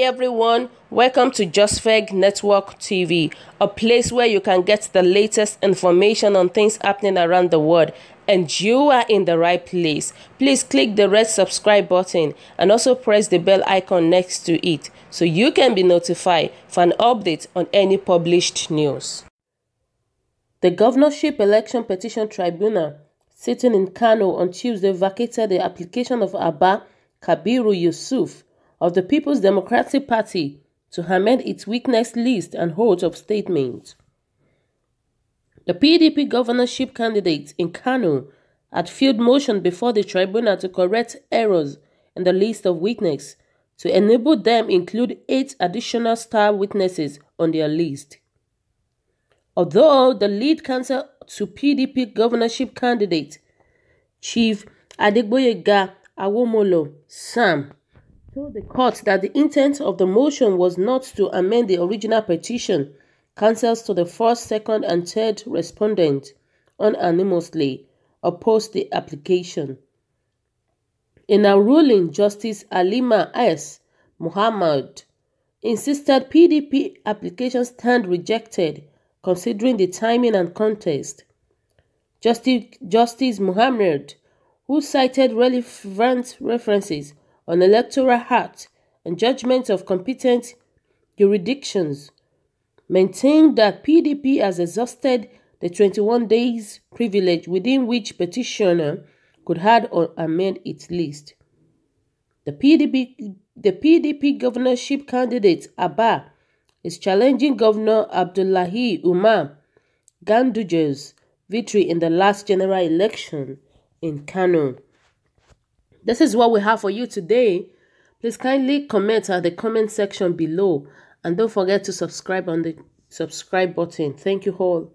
Hey everyone, welcome to JustFeg Network TV, a place where you can get the latest information on things happening around the world. And you are in the right place. Please click the red subscribe button and also press the bell icon next to it so you can be notified for an update on any published news. The Governorship Election Petition Tribunal, sitting in Kano on Tuesday, vacated the application of Abba Kabiru Yusuf of the People's Democratic Party to amend its weakness list and hold of statement. The PDP governorship candidate in Kano had filed motion before the tribunal to correct errors in the list of witnesses to enable them include eight additional star witnesses on their list. Although the lead counsel to PDP governorship candidate, Chief Adegboyega Awomolo Sam, told the court that the intent of the motion was not to amend the original petition, counsels to the first, second, and third respondent unanimously opposed the application. In a ruling, Justice Alima S. Muhammad insisted PDP applications stand rejected considering the timing and contest. Justice, Justice Muhammad, who cited relevant references on Electoral Act and judgments of competent jurisdictions, maintained that PDP has exhausted the 21 days privilege within which petitioner could add or amend its list. The PDP, the PDP governorship candidate Abba is challenging Governor Abdullahi Umar Ganduje's victory in the last general election in Kano. This is what we have for you today. Please kindly comment at the comment section below and don't forget to subscribe on the subscribe button. Thank you all.